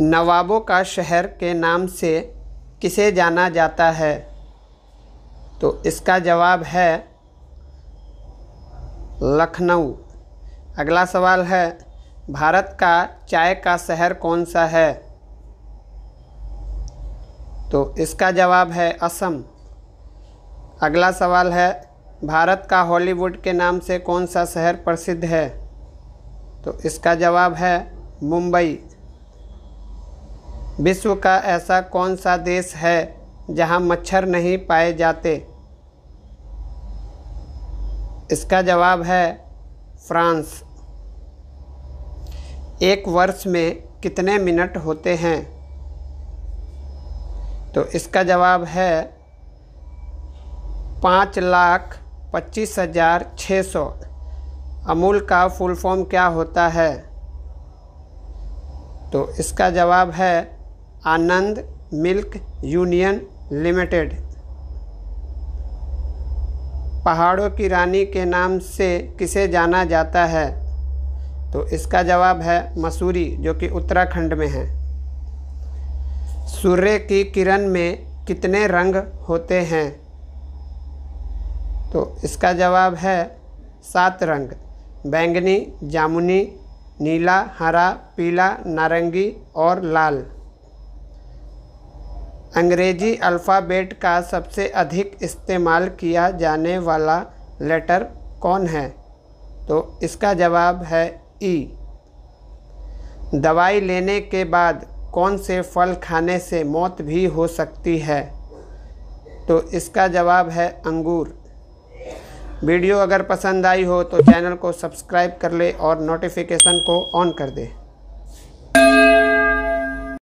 नवाबों का शहर के नाम से किसे जाना जाता है तो इसका जवाब है लखनऊ अगला सवाल है भारत का चाय का शहर कौन सा है तो इसका जवाब है असम अगला सवाल है भारत का हॉलीवुड के नाम से कौन सा शहर प्रसिद्ध है तो इसका जवाब है मुंबई विश्व का ऐसा कौन सा देश है जहां मच्छर नहीं पाए जाते इसका जवाब है फ्रांस एक वर्ष में कितने मिनट होते हैं तो इसका जवाब है पाँच लाख पच्चीस हज़ार छः सौ अमूल का फुल फॉर्म क्या होता है तो इसका जवाब है आनंद मिल्क यूनियन लिमिटेड पहाड़ों की रानी के नाम से किसे जाना जाता है तो इसका जवाब है मसूरी जो कि उत्तराखंड में है सूर्य की किरण में कितने रंग होते हैं तो इसका जवाब है सात रंग बैंगनी जामुनी नीला हरा पीला नारंगी और लाल अंग्रेजी अल्फ़ाबेट का सबसे अधिक इस्तेमाल किया जाने वाला लेटर कौन है तो इसका जवाब है ई दवाई लेने के बाद कौन से फल खाने से मौत भी हो सकती है तो इसका जवाब है अंगूर वीडियो अगर पसंद आई हो तो चैनल को सब्सक्राइब कर ले और नोटिफिकेशन को ऑन कर दे